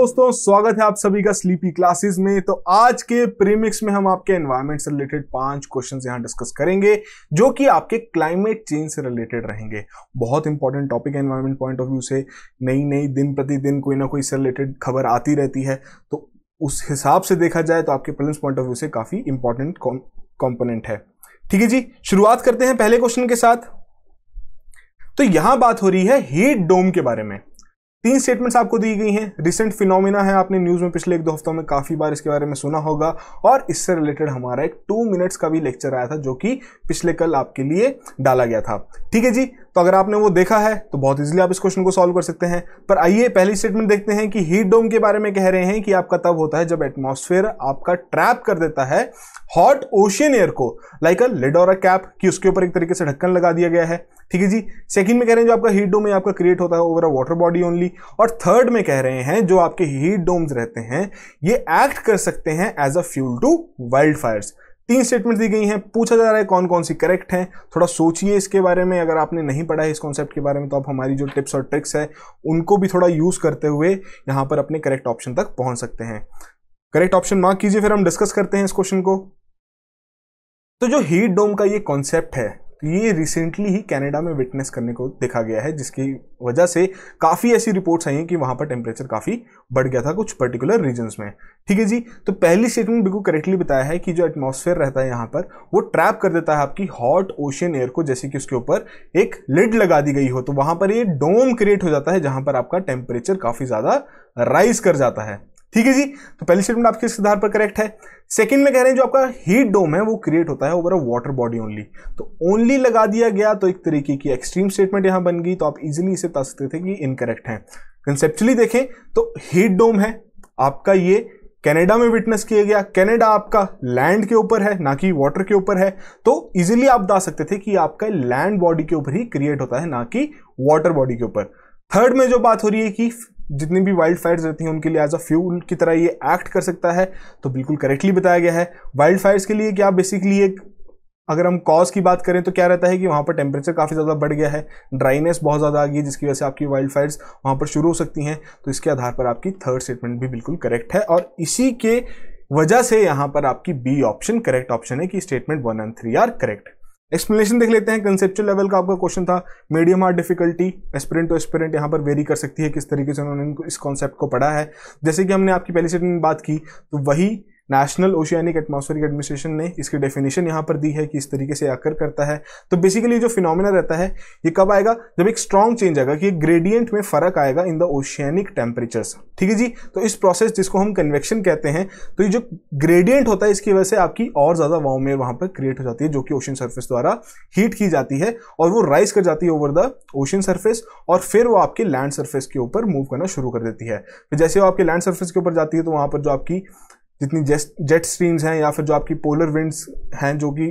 दोस्तों स्वागत है आप सभी का स्लीपी क्लासेस में तो आज के प्रीमिक्स में हम आपके एनवायरमेंट से रिलेटेड पांच क्वेश्चंस यहां डिस्कस करेंगे जो कि आपके क्लाइमेट चेंज से रिलेटेड रहेंगे बहुत इंपॉर्टेंट टॉपिक है एनवायरमेंट पॉइंट ऑफ व्यू से नई नई दिन प्रतिदिन कोई ना कोई इससे रिलेटेड खबर आती रहती है तो उस हिसाब से देखा जाए तो आपके प्रिलिम्स पॉइंट ऑफ व्यू से काफी इंपॉर्टेंट कॉम्पोनेंट है ठीक है जी शुरुआत करते हैं पहले क्वेश्चन के साथ तो यहां बात हो रही है हीट डोम के बारे में तीन स्टेटमेंट्स आपको दी गई हैं रिसेंट फिनोमिना है आपने न्यूज़ में पिछले एक दो हफ्तों में काफ़ी बार इसके बारे में सुना होगा और इससे रिलेटेड हमारा एक टू मिनट्स का भी लेक्चर आया था जो कि पिछले कल आपके लिए डाला गया था ठीक है जी तो अगर आपने वो देखा है तो बहुत इजीली आप इस क्वेश्चन को सॉल्व कर सकते हैं पर आइए पहली स्टेटमेंट देखते हैं कि हीट डोम के बारे में कह रहे हैं कि आपका तब होता है जब एटमोसफेयर आपका ट्रैप कर देता है हॉट ओशियन एयर को लाइक अ लिड और अ कैप कि उसके ऊपर एक तरीके से ढक्कन लगा दिया गया है ठीक है जी सेकंड में कह रहे हैं जो आपका हीट डोम है आपका क्रिएट होता है over a water body only और थर्ड में कह रहे हैं जो आपके हीट डोम्स रहते हैं ये एक्ट कर सकते हैं as a fuel to wild fires तीन स्टेटमेंट दी गई हैं पूछा जा रहा है कौन कौन सी करेक्ट हैं थोड़ा सोचिए इसके बारे में अगर आपने नहीं पढ़ा है इस कॉन्सेप्ट के बारे में तो आप हमारी जो टिप्स और ट्रिक्स है उनको भी थोड़ा यूज़ करते हुए यहां पर अपने करेक्ट ऑप्शन तक पहुंच सकते हैं करेक्ट ऑप्शन मार्क कीजिए फिर हम डिस्कस करते हैं इस क्वेश्चन को तो जो हीट डोम का ये कॉन्सेप्ट है तो ये रिसेंटली ही कनाडा में विटनेस करने को देखा गया है जिसकी वजह से काफ़ी ऐसी रिपोर्ट्स आई हैं कि वहाँ पर टेम्परेचर काफ़ी बढ़ गया था कुछ पर्टिकुलर रीजन्स में ठीक है जी तो पहली स्टेटमेंट बिल्कुल करेक्टली बताया है कि जो एटमोसफेयर रहता है यहाँ पर वो ट्रैप कर देता है आपकी हॉट ओशियन एयर को जैसे कि उसके ऊपर एक लिड लगा दी गई हो तो वहाँ पर ये डोम क्रिएट हो जाता है जहाँ पर आपका टेम्परेचर काफ़ी ज़्यादा राइज कर जाता है ठीक है जी तो पहली स्टेटमेंट आपके इस आधार पर करेक्ट है सेकंड में कह रहे हैं जो आपका हीट डोम है वो क्रिएट होता है over a water body only तो ओनली लगा दिया गया तो एक तरीके की एक्सट्रीम स्टेटमेंट यहां बन गई तो आप इजीली इसे बता सकते थे कि इनकरेक्ट है कंसेप्चुअली देखें तो हीट डोम है आपका ये कैनेडा में विटनेस किया गया कैनेडा आपका लैंड के ऊपर है ना कि वाटर के ऊपर है तो इजिली आप बता सकते थे कि आपका लैंड बॉडी के ऊपर ही क्रिएट होता है ना कि वाटर बॉडी के ऊपर थर्ड में जो बात हो रही है कि जितनी भी वाइल्ड फायर्स रहती हैं उनके लिए एज अ फ्यूल की तरह ये एक्ट कर सकता है तो बिल्कुल करेक्टली बताया गया है वाइल्ड फायर्स के लिए क्या बेसिकली एक अगर हम कॉज की बात करें तो क्या रहता है कि वहाँ पर टेम्परेचर काफ़ी ज़्यादा बढ़ गया है ड्राइनेस बहुत ज़्यादा आ गई जिसकी वजह से आपकी वाइल्ड फायर्स वहाँ पर शुरू हो सकती हैं तो इसके आधार पर आपकी थर्ड स्टेटमेंट भी बिल्कुल करेक्ट है और इसी के वजह से यहाँ पर आपकी बी ऑप्शन करेक्ट ऑप्शन है कि statement one and three are correct explanation देख लेते हैं कंसेप्चुअल लेवल का आपका क्वेश्चन था medium hard difficulty aspirant to aspirant यहाँ पर वेरी कर सकती है किस तरीके से उन्होंने इस कॉन्सेप्ट को पढ़ा है जैसे कि हमने आपकी पहली सेट में बात की तो वही नेशनल ओशियानिक एटमोसफेरिक एडमिनिस्ट्रेशन ने इसकी डेफिनेशन यहाँ पर दी है कि इस तरीके से आकर करता है तो बेसिकली जो फिनोमिना रहता है ये कब आएगा जब एक स्ट्रॉन्ग चेंज आएगा कि ग्रेडियंट में फर्क आएगा इन द ओशियानिक टेम्परेचर्स ठीक है जी तो इस प्रोसेस जिसको हम कन्वेक्शन कहते हैं तो ये जो ग्रेडियंट होता है इसकी वजह से आपकी और ज़्यादा वार्म में वहाँ पर क्रिएट हो जाती है जो कि ओशन सर्फेस द्वारा हीट की जाती है और वो राइज कर जाती है ओवर द ओशन सर्फेस और फिर वो आपके लैंड सर्फेस के ऊपर मूव करना शुरू कर देती है फिर तो जैसे वो आपके लैंड सर्फेस के ऊपर जाती है तो वहाँ पर जो आपकी जितनी जेट स्ट्रीम्स हैं या फिर जो आपकी पोलर विंड्स हैं जो कि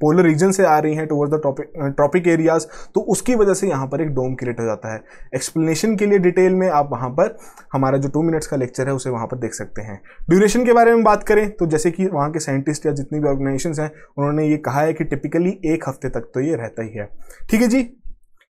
पोलर रीजन से आ रही हैं टुवर्ड्स द ट्रॉपिक एरियाज तो उसकी वजह से यहाँ पर एक डोम क्रिएट हो जाता है एक्सप्लेनेशन के लिए डिटेल में आप वहाँ पर हमारा जो टू मिनट्स का लेक्चर है उसे वहाँ पर देख सकते हैं ड्यूरेशन के बारे में बात करें तो जैसे कि वहाँ के साइंटिस्ट या जितनी भी ऑर्गेनाइजेशन हैं उन्होंने ये कहा है कि टिपिकली एक हफ्ते तक तो ये रहता ही है ठीक है जी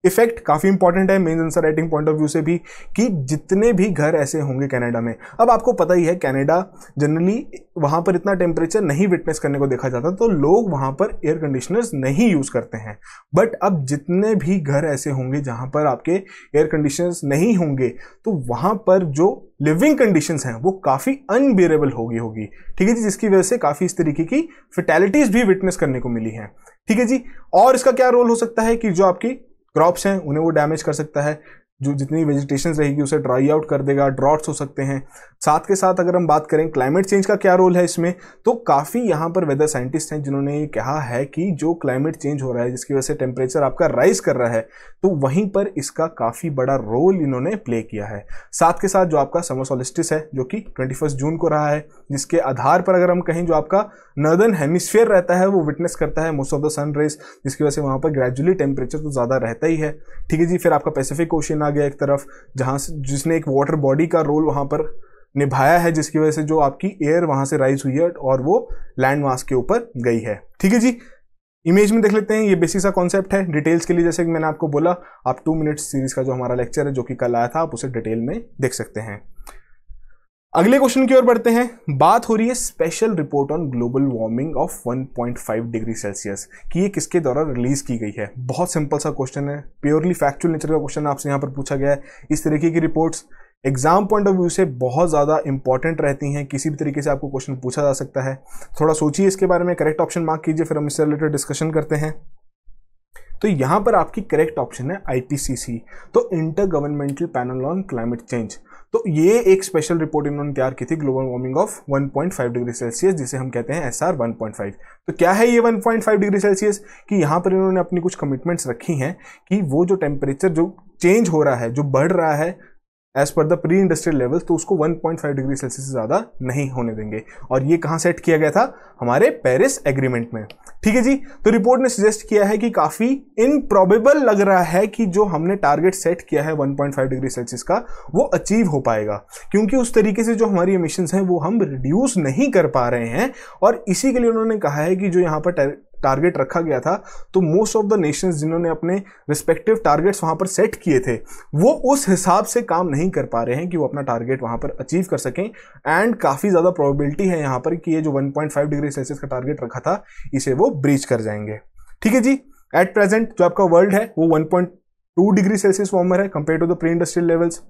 इफेक्ट काफ़ी इंपॉर्टेंट है main answer writing point of view से भी कि जितने भी घर ऐसे होंगे कनाडा में अब आपको पता ही है कनाडा जनरली वहाँ पर इतना टेम्परेचर नहीं विटनेस करने को देखा जाता तो लोग वहाँ पर एयर कंडीशनर्स नहीं यूज़ करते हैं बट अब जितने भी घर ऐसे होंगे जहाँ पर आपके एयर कंडीशनर्स नहीं होंगे तो वहाँ पर जो लिविंग कंडीशंस हैं वो काफ़ी अनबियरेबल होगी होगी ठीक है जी जिसकी वजह से काफ़ी इस तरीके की फिटैलिटीज़ भी विटनेस करने को मिली है ठीक है जी और इसका क्या रोल हो सकता है कि जो आपकी क्रॉप्स हैं उन्हें वो डैमेज कर सकता है जो जितनी वेजिटेशन रहेगी उसे ड्राई आउट कर देगा ड्रॉट्स हो सकते हैं साथ के साथ अगर हम बात करें क्लाइमेट चेंज का क्या रोल है इसमें तो काफ़ी यहाँ पर वेदर साइंटिस्ट हैं जिन्होंने ये कहा है कि जो क्लाइमेट चेंज हो रहा है जिसकी वजह से टेम्परेचर आपका राइज कर रहा है तो वहीं पर इसका काफ़ी बड़ा रोल इन्होंने प्ले किया है साथ के साथ जो आपका समर सोलिस्टिस है जो कि ट्वेंटी जून को रहा है जिसके आधार पर अगर हम कहें जो आपका नर्दर्न हेमिसफेयर रहता है वो विटनेस करता है most of the sun rays जिसकी वजह से वहाँ पर ग्रेजुअली टेम्परेचर तो ज़्यादा रहता ही है ठीक है जी फिर आपका पैसिफिक ओशन आ गया एक तरफ जहाँ से जिसने एक वाटर बॉडी का रोल वहाँ पर निभाया है जिसकी वजह से जो आपकी एयर वहाँ से राइज हुई है और वो लैंड मास के ऊपर गई है ठीक है जी इमेज में देख लेते हैं ये बेसिक सा कॉन्सेप्ट है डिटेल्स के लिए जैसे कि मैंने आपको बोला आप टू मिनट्स सीरीज का जो हमारा लेक्चर है जो कि कल आया था आप उसे डिटेल में देख सकते हैं अगले क्वेश्चन की ओर बढ़ते हैं बात हो रही है special report on global warming of 1.5 degree Celsius कि ये किसके द्वारा रिलीज की गई है बहुत सिंपल सा क्वेश्चन है प्योरली फैक्चुअल नेचर का क्वेश्चन आपसे यहाँ पर पूछा गया है इस तरीके की reports exam point of view से बहुत ज़्यादा इंपॉर्टेंट रहती हैं किसी भी तरीके से आपको क्वेश्चन पूछा जा सकता है थोड़ा सोचिए इसके बारे में करेक्ट ऑप्शन मार्क कीजिए फिर हम इससे रिलेटेड डिस्कशन करते हैं तो यहाँ पर आपकी करेक्ट ऑप्शन है आईपीसीसी तो intergovernmental panel on climate change तो ये एक स्पेशल रिपोर्ट इन्होंने तैयार की थी global warming of 1.5 degree Celsius जिसे हम कहते हैं एस आर वन तो क्या है ये 1.5 डिग्री सेल्सियस कि यहाँ पर इन्होंने अपनी कुछ कमिटमेंट्स रखी हैं कि वो जो टेम्परेचर जो चेंज हो रहा है जो बढ़ रहा है as per the pre industrial level तो उसको 1.5 डिग्री सेल्सियस से ज़्यादा नहीं होने देंगे और ये कहाँ सेट किया गया था हमारे पेरिस एग्रीमेंट में ठीक है जी तो रिपोर्ट ने सजेस्ट किया है कि काफ़ी इनप्रॉबेबल लग रहा है कि जो हमने टारगेट सेट किया है 1.5 डिग्री सेल्सियस का वो अचीव हो पाएगा क्योंकि उस तरीके से जो हमारी एमिशंस हैं वो हम रिड्यूस नहीं कर पा रहे हैं और इसी के लिए उन्होंने कहा है कि जो यहाँ पर टारगेट रखा गया था तो मोस्ट ऑफ द नेशंस जिन्होंने अपने रिस्पेक्टिव टारगेट्स वहाँ पर सेट किए थे वो उस हिसाब से काम नहीं कर पा रहे हैं कि वो अपना टारगेट वहाँ पर अचीव कर सकें एंड काफ़ी ज़्यादा प्रोबेबिलिटी है यहाँ पर कि ये जो 1.5 डिग्री सेल्सियस का टारगेट रखा था इसे वो ब्रीच कर जाएंगे ठीक है जी एट प्रेजेंट जो आपका वर्ल्ड है वो 1.2 डिग्री सेल्सियस वार्मर है compare to the pre industrial levels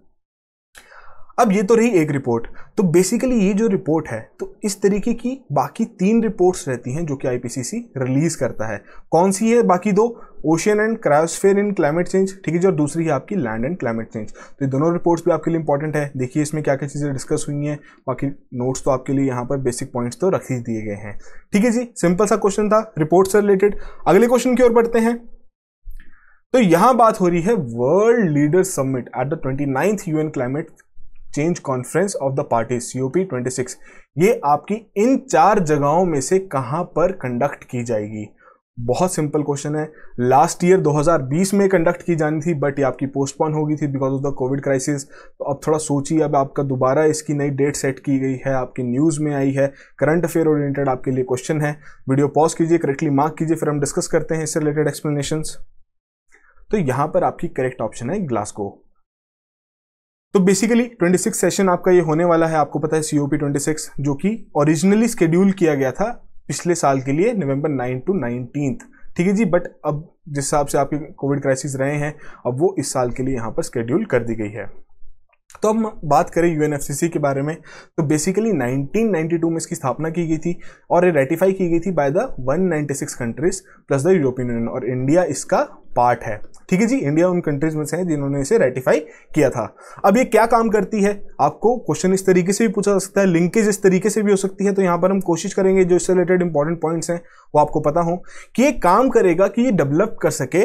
अब ये तो रही एक रिपोर्ट तो बेसिकली ये जो रिपोर्ट है तो इस तरीके की बाकी तीन रिपोर्ट्स रहती हैं जो कि आईपीसीसी रिलीज करता है कौन सी है बाकी दो ocean and cryosphere in climate change ठीक है जी और दूसरी है आपकी लैंड एंड क्लाइमेट चेंज तो ये दोनों रिपोर्ट्स भी आपके लिए इंपॉर्टेंट है देखिए इसमें क्या क्या चीज़ें डिस्कस हुई हैं बाकी नोट्स तो आपके लिए यहाँ पर बेसिक पॉइंट्स तो रख ही दिए गए हैं ठीक है जी सिंपल सा क्वेश्चन था रिपोर्ट से रिलेटेड अगले क्वेश्चन की ओर बढ़ते हैं तो यहां बात हो रही है world leader summit at the twenty ninth UN climate change conference of the party COP six ये आपकी इन चार जगहों में से कहाँ पर कंडक्ट की जाएगी बहुत सिंपल क्वेश्चन है लास्ट ईयर 2020 में कंडक्ट की जानी थी बट ये आपकी पोस्टपोन हो गई थी because of the Covid crisis तो अब थोड़ा सोचिए अब आपका दोबारा इसकी नई डेट सेट की गई है आपकी न्यूज़ में आई है करंट अफेयर ओरिएंटेड आपके लिए क्वेश्चन है वीडियो पॉज कीजिए करेक्टली मार्क कीजिए फिर हम डिस्कस करते हैं इससे रिलेटेड एक्सप्लेनेशन तो यहाँ पर आपकी करेक्ट ऑप्शन है ग्लासगो तो बेसिकली 26 सेशन आपका ये होने वाला है आपको पता है C O P twenty six जो कि ओरिजिनली स्केड्यूल किया गया था पिछले साल के लिए नवंबर 9 टू नाइनटीन ठीक है जी बट अब जिस हिसाब से आपके कोविड क्राइसिस रहे हैं अब वो इस साल के लिए यहाँ पर स्केड्यूल कर दी गई है तो हम बात करें यू के बारे में तो बेसिकली 1992 में इसकी स्थापना की गई थी और ये रेटिफाई की गई थी by the 196 countries plus the European Union और इंडिया इसका पार्ट है ठीक है जी इंडिया उन कंट्रीज में से है जिन्होंने इसे रेटिफाई किया था अब ये क्या काम करती है आपको क्वेश्चन इस तरीके से भी पूछा जा सकता है लिंकेज इस तरीके से भी हो सकती है तो यहां पर हम कोशिश करेंगे जो इससे रिलेटेड इंपॉर्टेंट पॉइंट्स हैं वो आपको पता हो कि ये काम करेगा कि ये डेवलप कर सके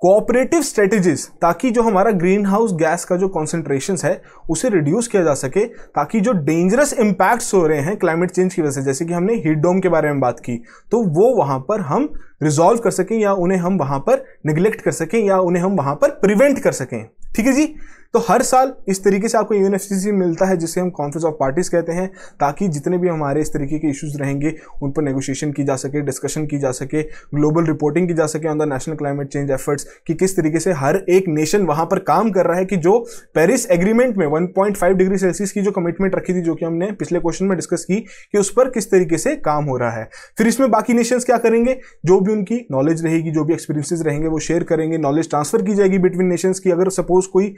कोऑपरेटिव स्ट्रेटजीज ताकि जो हमारा ग्रीन हाउस गैस का जो कॉन्सेंट्रेशन है उसे रिड्यूस किया जा सके ताकि जो डेंजरस इम्पैक्ट्स हो रहे हैं क्लाइमेट चेंज की वजह से जैसे कि हमने हीट डोम के बारे में बात की तो वो वहां पर हम रिजॉल्व कर सकें या उन्हें हम वहां पर निग्लेक्ट कर सकें या उन्हें हम वहां पर प्रिवेंट कर सकें ठीक है जी तो हर साल इस तरीके से आपको यू मिलता है जिसे हम कॉन्फ्रेंस ऑफ पार्टीज कहते हैं ताकि जितने भी हमारे इस तरीके के इशूज रहेंगे उन पर नेगोशिएशन की जा सके डिस्कशन की जा सके ग्लोबल रिपोर्टिंग की जा सके on the national climate change efforts कि किस तरीके से हर एक नेशन वहां पर काम कर रहा है कि जो पेरिस एग्रीमेंट में वन डिग्री सेल्सियस की जो कमिटमेंट रखी थी जो कि हमने पिछले क्वेश्चन में डिस्कस की कि उस पर किस तरीके से काम हो रहा है फिर इसमें बाकी नेशंस क्या करेंगे जो भी उनकी नॉलेज रहेगी जो भी एक्सपीरियंसेस रहेंगे वो शेयर करेंगे नॉलेज ट्रांसफर की जाएगी बिटवीन नेशंस की अगर सपोज कोई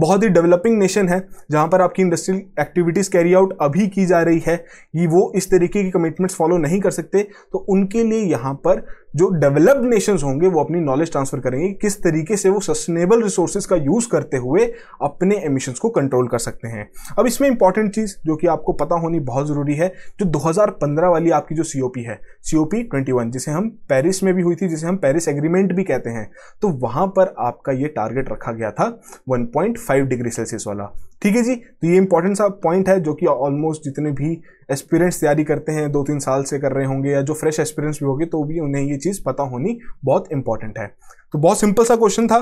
बहुत ही डेवलपिंग नेशन है जहाँ पर आपकी इंडस्ट्रियल एक्टिविटीज़ कैरी आउट अभी की जा रही है ये वो इस तरीके की कमिटमेंट्स फॉलो नहीं कर सकते तो उनके लिए यहाँ पर जो डेवलप्ड नेशंस होंगे वो अपनी नॉलेज ट्रांसफर करेंगे किस तरीके से वो सस्टेनेबल रिसोर्सेज का यूज करते हुए अपने एमिशंस को कंट्रोल कर सकते हैं अब इसमें इंपॉर्टेंट चीज जो कि आपको पता होनी बहुत जरूरी है जो 2015 वाली आपकी जो सीओपी है सीओपी 21 जिसे हम पेरिस में भी हुई थी जिसे हम पेरिस एग्रीमेंट भी कहते हैं तो वहां पर आपका ये टारगेट रखा गया था वन डिग्री सेल्सियस वाला ठीक है जी तो ये इंपॉर्टेंट सा पॉइंट है जो कि ऑलमोस्ट जितने भी एक्सपीरियंस तैयारी करते हैं दो तीन साल से कर रहे होंगे या जो फ्रेश एक्सपीरियंस भी होगी तो भी उन्हें ये चीज़ पता होनी बहुत इंपॉर्टेंट है तो बहुत सिंपल सा क्वेश्चन था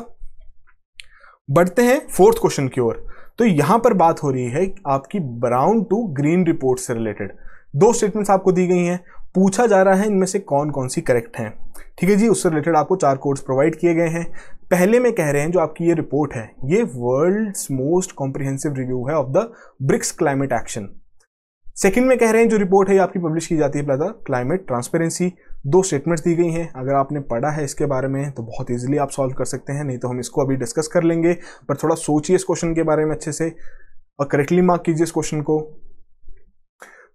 बढ़ते हैं फोर्थ क्वेश्चन की ओर तो यहां पर बात हो रही है आपकी ब्राउन टू ग्रीन रिपोर्ट से रिलेटेड दो स्टेटमेंट्स आपको दी गई हैं पूछा जा रहा है इनमें से कौन कौन सी करेक्ट हैं ठीक है जी उससे रिलेटेड आपको चार कोड्स प्रोवाइड किए गए हैं पहले में कह रहे हैं जो आपकी ये रिपोर्ट है ये वर्ल्ड्स मोस्ट कॉम्प्रिहेंसिव रिव्यू है of the BRICS climate action second में कह रहे हैं जो रिपोर्ट है ये आपकी पब्लिश की जाती है प्लाजा क्लाइमेट ट्रांसपेरेंसी दो स्टेटमेंट्स दी गई हैं अगर आपने पढ़ा है इसके बारे में तो बहुत ईजिली आप सॉल्व कर सकते हैं नहीं तो हम इसको अभी डिस्कस कर लेंगे पर थोड़ा सोचिए इस क्वेश्चन के बारे में अच्छे से और करेक्टली मार्क कीजिए इस क्वेश्चन को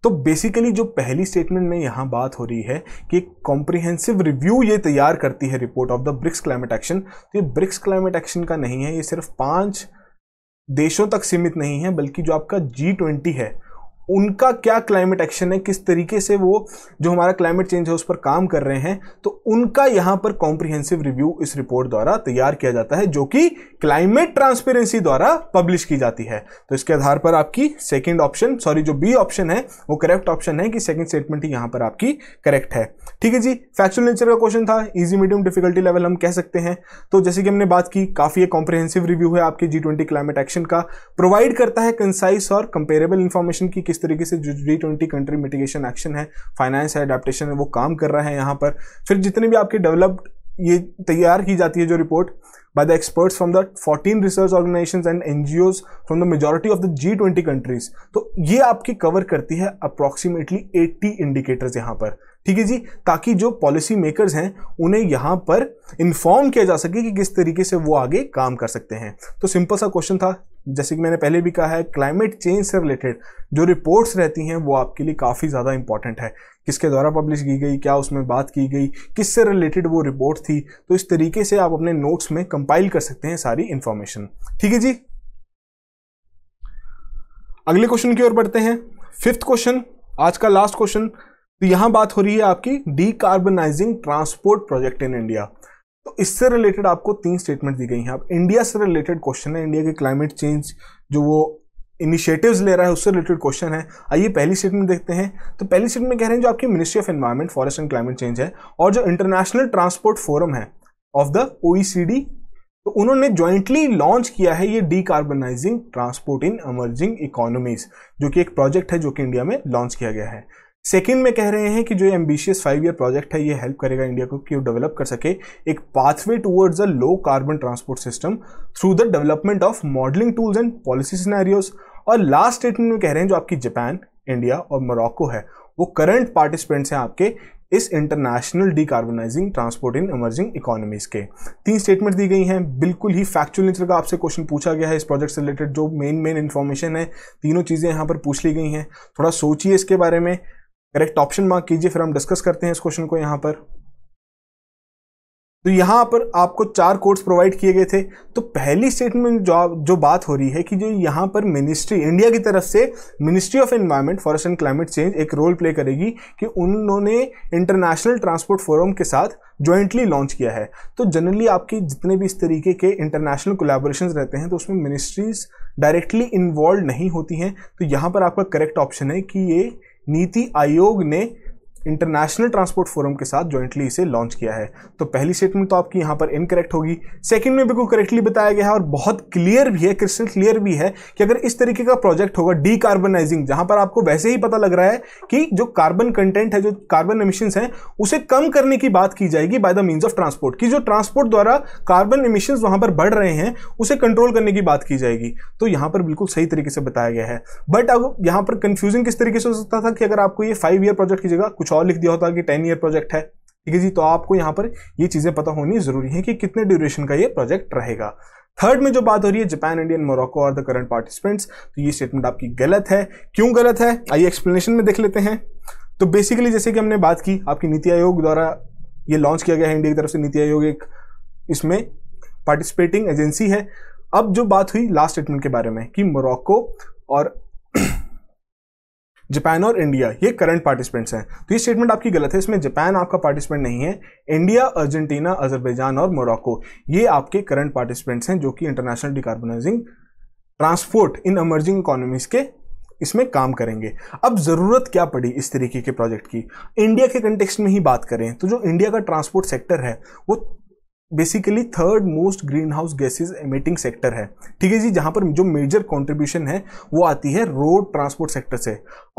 तो बेसिकली जो पहली स्टेटमेंट में यहां बात हो रही है कि कॉम्प्रिहेंसिव रिव्यू ये तैयार करती है report of the BRICS climate action तो ये ब्रिक्स क्लाइमेट एक्शन का नहीं है ये सिर्फ पांच देशों तक सीमित नहीं है बल्कि जो आपका जी ट्वेंटी है उनका क्या क्लाइमेट एक्शन है किस तरीके से वो जो हमारा क्लाइमेट चेंज है उस पर काम कर रहे हैं तो उनका यहां पर कॉम्प्रिहेंसिव रिव्यू इस रिपोर्ट द्वारा तैयार किया जाता है जो कि क्लाइमेट ट्रांसपेरेंसी द्वारा पब्लिश की जाती है तो इसके आधार पर आपकी सेकेंड ऑप्शन सॉरी जो बी ऑप्शन है वो करेक्ट ऑप्शन है कि सेकेंड स्टेटमेंट ही यहां पर आपकी करेक्ट है ठीक है जी फैक्चुअल नेचर का क्वेश्चन था इजी मीडियम डिफिकल्टी लेवल हम कह सकते हैं तो जैसे कि हमने बात की काफी कॉम्प्रिहेंसिव रिव्यू है आपके जी क्लाइमेट एक्शन का प्रोवाइड करता है कंसाइस और कंपेरेबल इंफॉर्मेशन की किस तरीके से जो G twenty country mitigation action है फाइनेंस है अडेप्टेशन है वो काम कर रहा है यहाँ पर फिर जितने भी आपके डेवलप्ड ये तैयार की जाती है जो report by the experts from the 14 research organizations and from the the of the G twenty countries तो ये आपकी कवर करती है अप्रॉक्सीमेटली एट्टी इंडिकेटर्स यहाँ पर ठीक है जी ताकि जो पॉलिसी मेकर्स हैं उन्हें यहाँ पर इन्फॉर्म किया जा सके कि किस तरीके से वो आगे काम कर सकते हैं तो सिंपल सा क्वेश्चन था जैसे कि मैंने पहले भी कहा है क्लाइमेट चेंज से रिलेटेड जो रिपोर्ट्स रहती हैं वो आपके लिए काफ़ी ज़्यादा इंपॉर्टेंट है किसके द्वारा पब्लिश की गई क्या उसमें बात की गई किससे रिलेटेड वो रिपोर्ट थी तो इस तरीके से आप अपने नोट्स में कंपाइल कर सकते हैं सारी इन्फॉर्मेशन ठीक है जी अगले क्वेश्चन की ओर बढ़ते हैं फिफ्थ क्वेश्चन आज का लास्ट क्वेश्चन तो यहां बात हो रही है आपकी D transport project in India तो इससे रिलेटेड आपको तीन स्टेटमेंट दी गई हैं अब इंडिया से रिलेटेड क्वेश्चन है इंडिया के क्लाइमेट चेंज जो वो इनिशिएटिव्स ले रहा है उससे रिलेटेड क्वेश्चन है आइए पहली स्टेटमेंट देखते हैं तो पहली स्टेटमेंट कह रहे हैं जो आपकी ministry of environment forest and climate change है और जो इंटरनेशनल ट्रांसपोर्ट फोरम है ऑफ द ओ तो उन्होंने ज्वाइंटली लॉन्च किया है ये decarbonising transport in emerging economies जो कि एक प्रोजेक्ट है जो कि इंडिया में लॉन्च किया गया है सेकेंड में कह रहे हैं कि जो एम्बिशियस फाइव ईयर प्रोजेक्ट है ये हेल्प करेगा इंडिया को कि वो डेवलप कर सके एक pathway towards a low carbon transport system through the development of modelling tools and policy scenarios और लास्ट स्टेटमेंट में कह रहे हैं जो आपकी जापान इंडिया और मोरक्को है वो करंट पार्टिसिपेंट्स हैं आपके इस international decarbonising transport in emerging economies के तीन स्टेटमेंट दी गई हैं बिल्कुल ही फैक्चुअल नेचर का आपसे क्वेश्चन पूछा गया है इस प्रोजेक्ट से रिलेटेड जो मेन मेन इन्फॉर्मेशन है तीनों चीज़ें यहाँ पर पूछ ली गई हैं थोड़ा सोचिए इसके बारे में करेक्ट ऑप्शन मार्क कीजिए फिर हम डिस्कस करते हैं इस क्वेश्चन को यहां पर तो यहां पर आपको चार कोर्स प्रोवाइड किए गए थे तो पहली स्टेटमेंट जो जो बात हो रही है कि जो यहां पर मिनिस्ट्री इंडिया की तरफ से ministry of environment forest and climate change एक रोल प्ले करेगी कि उन्होंने इंटरनेशनल ट्रांसपोर्ट फोरम के साथ ज्वाइंटली लॉन्च किया है तो जनरली आपके जितने भी इस तरीके के इंटरनेशनल कोलेबोरेशन रहते हैं तो उसमें मिनिस्ट्रीज डायरेक्टली इन्वॉल्व नहीं होती हैं तो यहाँ पर आपका करेक्ट ऑप्शन है कि ये नीति आयोग ने इंटरनेशनल ट्रांसपोर्ट फोरम के साथ जॉइंटली इसे लॉन्च किया है तो पहली स्टेटमेंट तो आपकी यहां पर इनकरेक्ट होगी सेकंड में बिल्कुल करेक्टली बताया गया है और बहुत क्लियर भी है क्रिस्टल क्लियर भी है कि अगर इस तरीके का प्रोजेक्ट होगा डीकार्बनाइजिंग जहां पर आपको वैसे ही पता लग रहा है कि जो कार्बन कंटेंट है जो कार्बन इमिशन है उसे कम करने की बात की जाएगी by the means of transport की जो ट्रांसपोर्ट द्वारा कार्बन इमिशन वहां पर बढ़ रहे हैं उसे कंट्रोल करने की बात की जाएगी तो यहां पर बिल्कुल सही तरीके से बताया गया है बट अब यहां पर कंफ्यूजन किस तरीके से हो सकता था कि अगर आपको ये फाइव ईयर प्रोजेक्ट कीजिएगा कुछ कुछ और लिख दिया होता कि टेन ईयर प्रोजेक्ट है ठीक है जी तो आपको यहाँ पर ये चीज़ें पता होनी जरूरी है कि कितने ड्यूरेशन का ये प्रोजेक्ट रहेगा थर्ड में जो बात हो रही है जापान इंडियन मोरक्को और द करंट पार्टिसिपेंट्स तो ये स्टेटमेंट आपकी गलत है क्यों गलत है आइए एक्सप्लेनेशन में देख लेते हैं तो बेसिकली जैसे कि हमने बात की आपकी नीति आयोग द्वारा ये लॉन्च किया गया है इंडिया की तरफ से नीति आयोग एक इसमें पार्टिसिपेटिंग एजेंसी है अब जो बात हुई लास्ट स्टेटमेंट के बारे में कि मोरक्को और जापान और इंडिया ये करंट पार्टिसिपेंट्स हैं तो ये स्टेटमेंट आपकी गलत है इसमें जापान आपका पार्टिसिपेंट नहीं है इंडिया अर्जेंटीना अजरबैजान और मोरक्को ये आपके करंट पार्टिसिपेंट्स हैं जो कि international decarbonising transport in emerging economies के इसमें काम करेंगे अब ज़रूरत क्या पड़ी इस तरीके के प्रोजेक्ट की इंडिया के कंटेक्स्ट में ही बात करें तो जो इंडिया का ट्रांसपोर्ट सेक्टर है वो basically third most greenhouse gases emitting sector है ठीक है जी जहां पर जो मेजर कॉन्ट्रीब्यूशन है वो आती है रोड ट्रांसपोर्ट सेक्टर से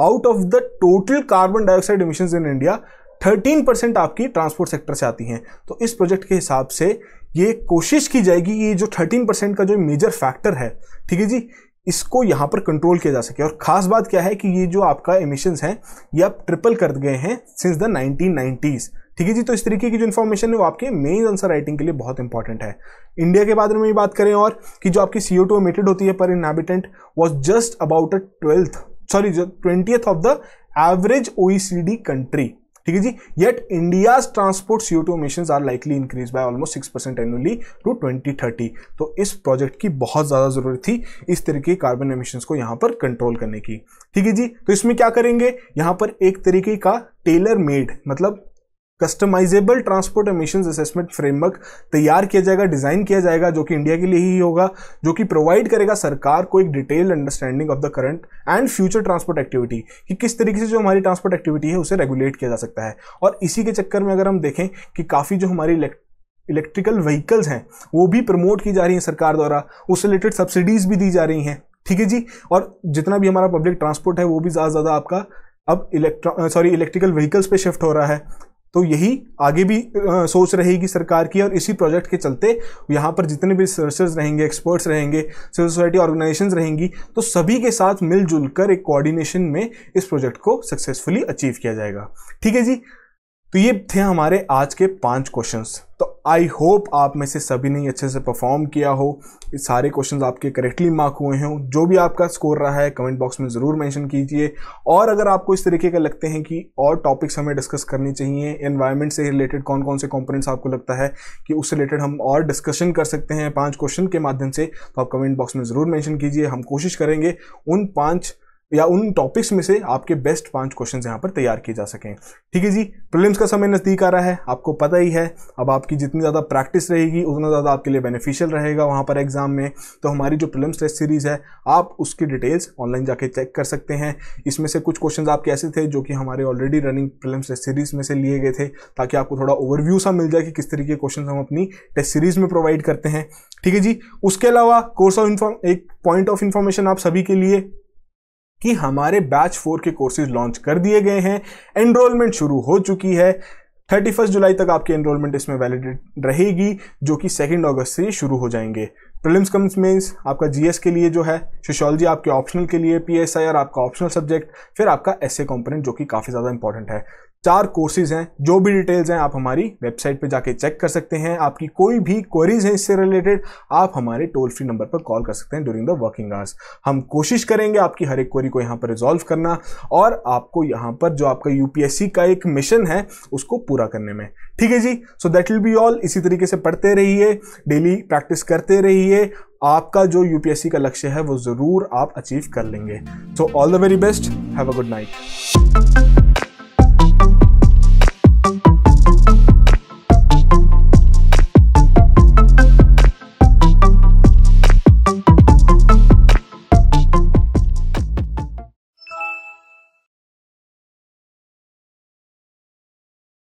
out of the total carbon dioxide emission in India 13 percent आपकी ट्रांसपोर्ट सेक्टर से आती हैं तो इस प्रोजेक्ट के हिसाब से ये कोशिश की जाएगी ये जो 13 परसेंट का जो मेजर फैक्टर है ठीक है जी इसको यहाँ पर कंट्रोल किया जा सके और खास बात क्या है कि ये जो आपका एमिशंस हैं ये आप ट्रिपल कर गए हैं सिंस द नाइनटीन ठीक है जी तो इस तरीके की जो इन्फॉर्मेशन है वो आपके मेन आंसर राइटिंग के लिए बहुत इंपॉर्टेंट है इंडिया के बारे में भी बात करें और कि जो आपकी सी ओ टू एमिटेड होती है पर inhabitant was just about a twelfth sorry twentieth of the average O country ठीक है जी yet India transport CO two emission are likely increase by almost six percent annually to twenty thirty तो इस project की बहुत ज़्यादा जरूरत थी इस तरीके कार्बन एमिशन को यहाँ पर कंट्रोल करने की ठीक है जी तो इसमें क्या करेंगे यहाँ पर एक तरीके का टेलर मेड मतलब customisable transport emission assessment framework तैयार किया जाएगा डिज़ाइन किया जाएगा जो कि इंडिया के लिए ही होगा जो कि प्रोवाइड करेगा सरकार को एक detailed understanding of the current and future transport activity कि किस तरीके से जो हमारी ट्रांसपोर्ट एक्टिविटी है उसे रेगुलेट किया जा सकता है और इसी के चक्कर में अगर हम देखें कि काफ़ी जो हमारी इलेक्ट्रिकल व्हीकल्स हैं वो भी प्रमोट की जा रही हैं सरकार द्वारा उससे रिलेटेड सब्सिडीज़ भी दी जा रही हैं ठीक है जी और जितना भी हमारा पब्लिक ट्रांसपोर्ट है वो भी ज़्यादा से ज़्यादा आपका अब इलेक्ट्रॉ सॉरी इलेक्ट्रिकल व्हीकल्स पे शिफ्ट हो रहा है तो यही आगे भी आ, सोच रहेगी सरकार की और इसी प्रोजेक्ट के चलते यहाँ पर जितने भी रिसर्चर्स रहेंगे एक्सपर्ट्स रहेंगे सिविल सोसाइटी ऑर्गेनाइजेशन रहेंगी तो सभी के साथ मिलजुल कर एक कोऑर्डिनेशन में इस प्रोजेक्ट को सक्सेसफुली अचीव किया जाएगा ठीक है जी तो ये थे हमारे आज के पांच क्वेश्चंस तो आई होप आप में से सभी ने अच्छे से परफॉर्म किया हो सारे क्वेश्चंस आपके करेक्टली मार्क हुए हों जो भी आपका स्कोर रहा है कमेंट बॉक्स में ज़रूर मेंशन कीजिए और अगर आपको इस तरीके का लगते हैं कि और टॉपिक्स हमें डिस्कस करनी चाहिए एनवायरनमेंट से रिलेटेड कौन कौन से कॉम्पोनेंट्स आपको लगता है कि उससे रिलेटेड हम और डिस्कशन कर सकते हैं पाँच क्वेश्चन के माध्यम से तो आप कमेंट बॉक्स में ज़रूर मैंशन कीजिए हम कोशिश करेंगे उन पाँच या उन टॉपिक्स में से आपके बेस्ट पांच क्वेश्चन यहाँ पर तैयार किए जा सकें ठीक है जी प्रिलिम्स का समय नज़दीक आ रहा है आपको पता ही है अब आपकी जितनी ज़्यादा प्रैक्टिस रहेगी उतना ज़्यादा आपके लिए बेनिफिशियल रहेगा वहाँ पर एग्जाम में तो हमारी जो प्रिलिम्स टेस्ट सीरीज़ है आप उसकी डिटेल्स ऑनलाइन जाके चेक कर सकते हैं इसमें से कुछ क्वेश्चन आपके ऐसे थे जो कि हमारे already running prelims test series में से लिए गए थे ताकि आपको थोड़ा ओवरव्यू सा मिल जाए कि किस तरीके के क्वेश्चन हम अपनी टेस्ट सीरीज़ में प्रोवाइड करते हैं ठीक है जी उसके अलावा कोर्स ऑफ इन्फॉर्म एक पॉइंट ऑफ इन्फॉर्मेशन आप सभी के लिए कि हमारे बैच फोर के कोर्सेज लॉन्च कर दिए गए हैं एनरोलमेंट शुरू हो चुकी है थर्टी फर्स्ट जुलाई तक आपकी एनरोलमेंट इसमें वैलिडेट रहेगी जो कि सेकेंड अगस्त से शुरू हो जाएंगे प्रिलिम्स कम्स मीन्स आपका जीएस के लिए जो है सोशोलॉजी आपके ऑप्शनल के लिए पीएसआईआर आपका ऑप्शनल सब्जेक्ट फिर आपका एसए कंपोनेंट जो कि काफ़ी ज़्यादा इंपॉर्टेंट है चार कोर्सेज हैं जो भी डिटेल्स हैं आप हमारी वेबसाइट पे जाके चेक कर सकते हैं आपकी कोई भी क्वेरीज हैं इससे रिलेटेड आप हमारे टोल फ्री नंबर पर कॉल कर सकते हैं ड्यूरिंग द वर्किंग आवर्स हम कोशिश करेंगे आपकी हर एक क्वेरी को यहाँ पर रिजॉल्व करना और आपको यहाँ पर जो आपका यूपीएससी का एक मिशन है उसको पूरा करने में ठीक है जी so that will be all इसी तरीके से पढ़ते रहिए डेली प्रैक्टिस करते रहिए आपका जो यूपीएससी का लक्ष्य है वो ज़रूर आप अचीव कर लेंगे so all the very best have a good night